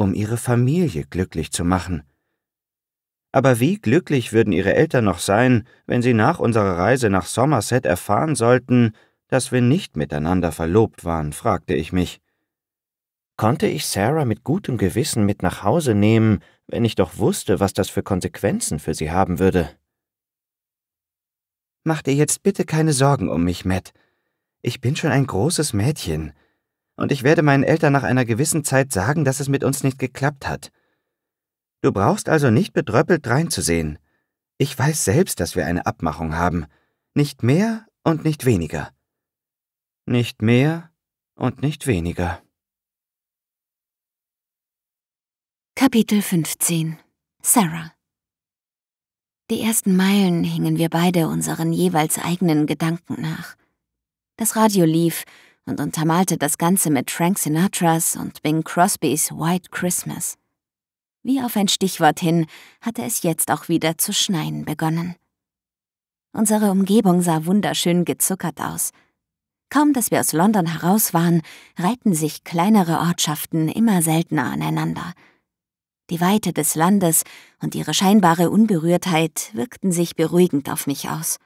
um ihre Familie glücklich zu machen. Aber wie glücklich würden ihre Eltern noch sein, wenn sie nach unserer Reise nach Somerset erfahren sollten, dass wir nicht miteinander verlobt waren, fragte ich mich. Konnte ich Sarah mit gutem Gewissen mit nach Hause nehmen, wenn ich doch wusste, was das für Konsequenzen für sie haben würde? Mach dir jetzt bitte keine Sorgen um mich, Matt. Ich bin schon ein großes Mädchen und ich werde meinen Eltern nach einer gewissen Zeit sagen, dass es mit uns nicht geklappt hat. Du brauchst also nicht bedröppelt reinzusehen. Ich weiß selbst, dass wir eine Abmachung haben. Nicht mehr und nicht weniger. Nicht mehr und nicht weniger. Kapitel 15 Sarah Die ersten Meilen hingen wir beide unseren jeweils eigenen Gedanken nach. Das Radio lief, und untermalte das Ganze mit Frank Sinatras und Bing Crosbys White Christmas. Wie auf ein Stichwort hin hatte es jetzt auch wieder zu schneien begonnen. Unsere Umgebung sah wunderschön gezuckert aus. Kaum dass wir aus London heraus waren, reihten sich kleinere Ortschaften immer seltener aneinander. Die Weite des Landes und ihre scheinbare Unberührtheit wirkten sich beruhigend auf mich aus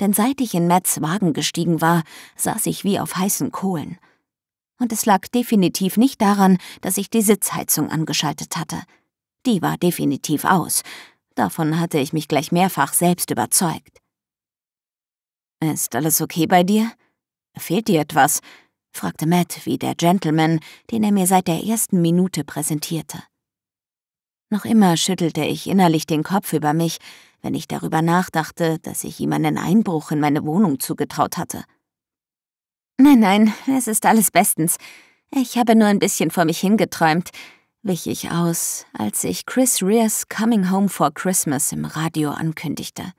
denn seit ich in Matts Wagen gestiegen war, saß ich wie auf heißen Kohlen. Und es lag definitiv nicht daran, dass ich die Sitzheizung angeschaltet hatte. Die war definitiv aus. Davon hatte ich mich gleich mehrfach selbst überzeugt. Ist alles okay bei dir? Fehlt dir etwas? fragte Matt wie der Gentleman, den er mir seit der ersten Minute präsentierte. Noch immer schüttelte ich innerlich den Kopf über mich, wenn ich darüber nachdachte, dass ich ihm einen Einbruch in meine Wohnung zugetraut hatte. Nein, nein, es ist alles bestens. Ich habe nur ein bisschen vor mich hingeträumt, wich ich aus, als ich Chris Rears Coming Home for Christmas im Radio ankündigte.